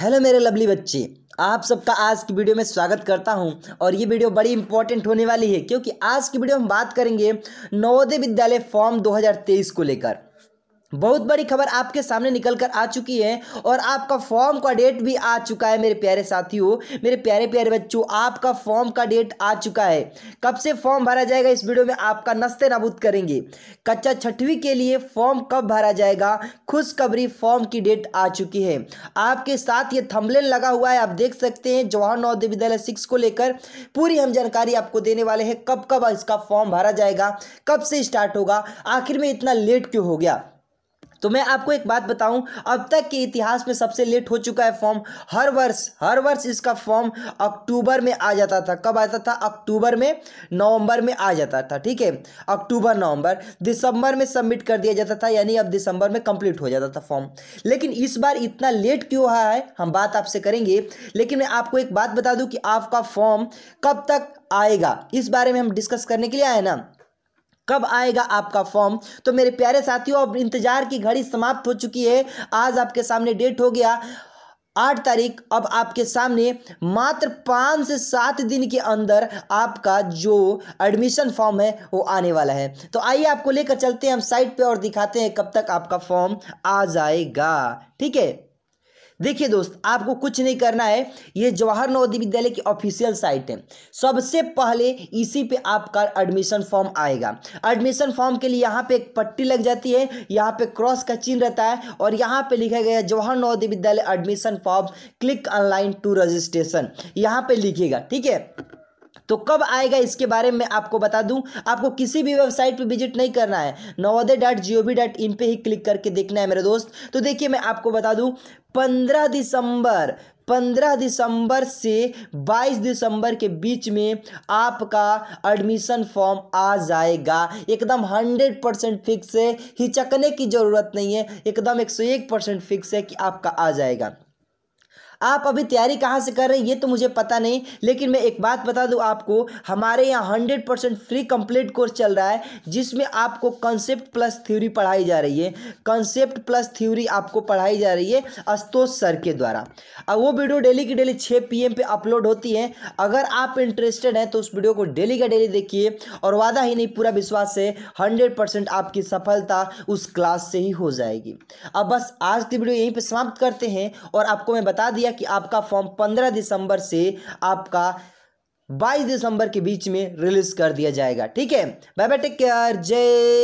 hello मेरे lovely बच्चे आप सबका आज की वीडियो में स्वागत करता हूं और ये वीडियो बड़ी इंपॉर्टेंट होने वाली है क्योंकि आज की वीडियो हम बात करेंगे नवोदय विद्यालय फॉर्म 2023 को लेकर बहुत बड़ी खबर आपके सामने निकल कर आ चुकी है और आपका फॉर्म का डेट भी आ चुका है मेरे प्यारे साथियों मेरे प्यारे प्यारे बच्चों आपका फॉर्म का डेट आ चुका है कब से फॉर्म भरा जाएगा इस वीडियो में आपका नस्ते नबूद करेंगे कच्चा छठवीं के लिए फॉर्म कब भरा जाएगा खुशखबरी फॉर्म की डेट आ चुकी है आपके साथ ये थम्बलेन लगा हुआ है आप देख सकते हैं जवाहर नवोदय विद्यालय सिक्स को लेकर पूरी हम जानकारी आपको देने वाले हैं कब कब इसका फॉर्म भरा जाएगा कब से स्टार्ट होगा आखिर में इतना लेट क्यों हो गया तो मैं आपको एक बात बताऊं अब तक के इतिहास में सबसे लेट हो चुका है फॉर्म हर वर्ष हर वर्ष इसका फॉर्म अक्टूबर में आ जाता था कब आता था अक्टूबर में नवंबर में आ जाता था ठीक है अक्टूबर नवंबर दिसंबर में सबमिट कर दिया जाता था यानी अब दिसंबर में कंप्लीट हो जाता था फॉर्म लेकिन इस बार इतना लेट क्यों हुआ है हम बात आपसे करेंगे लेकिन मैं आपको एक बात बता दूँ कि आपका फॉर्म कब तक आएगा इस बारे में हम डिस्कस करने के लिए आए ना कब आएगा आपका फॉर्म तो मेरे प्यारे साथियों अब इंतजार की घड़ी समाप्त हो चुकी है आज आपके सामने डेट हो गया आठ तारीख अब आपके सामने मात्र पाँच से सात दिन के अंदर आपका जो एडमिशन फॉर्म है वो आने वाला है तो आइए आपको लेकर चलते हैं हम साइट पे और दिखाते हैं कब तक आपका फॉर्म आ जाएगा ठीक है देखिए दोस्त आपको कुछ नहीं करना है ये जवाहर नवोदय विद्यालय की ऑफिशियल साइट है सबसे पहले इसी पे आपका एडमिशन फॉर्म आएगा एडमिशन फॉर्म के लिए यहाँ पे एक पट्टी लग जाती है यहाँ पे क्रॉस का चिन्ह रहता है और यहाँ पे लिखा गया Jawahar Navodaya Vidyalaya admission form click online to registration यहाँ पे लिखेगा ठीक है तो कब आएगा इसके बारे में आपको बता दूं आपको किसी भी वेबसाइट पर विजिट नहीं करना है Navodaya dot G O V dot in पर ही क्लिक करके देखना है मेरे दोस्त तो देखिए मैं आपको बता दूं पंद्रह दिसंबर पंद्रह दिसंबर से बाईस दिसंबर के बीच में आपका एडमिशन फॉर्म आ जाएगा एकदम हंड्रेड परसेंट फिक्स है हिचकने की ज़रूरत नहीं है एकदम एक सौ एक परसेंट फिक्स है कि आपका आ जाएगा आप अभी तैयारी कहाँ से कर रहे हैं ये तो मुझे पता नहीं लेकिन मैं एक बात बता दूँ आपको हमारे यहाँ hundred percent free complete course चल रहा है जिसमें आपको कंसेप्ट प्लस थ्योरी पढ़ाई जा रही है कंसेप्ट प्लस थ्योरी आपको पढ़ाई जा रही है अस्तोष सर के द्वारा अब वो वीडियो डेली की डेली छः पी पे अपलोड होती है अगर आप इंटरेस्टेड हैं तो उस वीडियो को डेली का डेली देखिए और वादा ही नहीं पूरा विश्वास है हंड्रेड परसेंट आपकी सफलता उस क्लास से ही हो जाएगी अब बस आज की वीडियो यहीं पर समाप्त करते हैं और आपको मैं बता दिया कि आपका फॉर्म पंद्रह दिसंबर से आपका बाईस दिसंबर के बीच में रिलीज कर दिया जाएगा ठीक है बाय बाय टेक केयर जय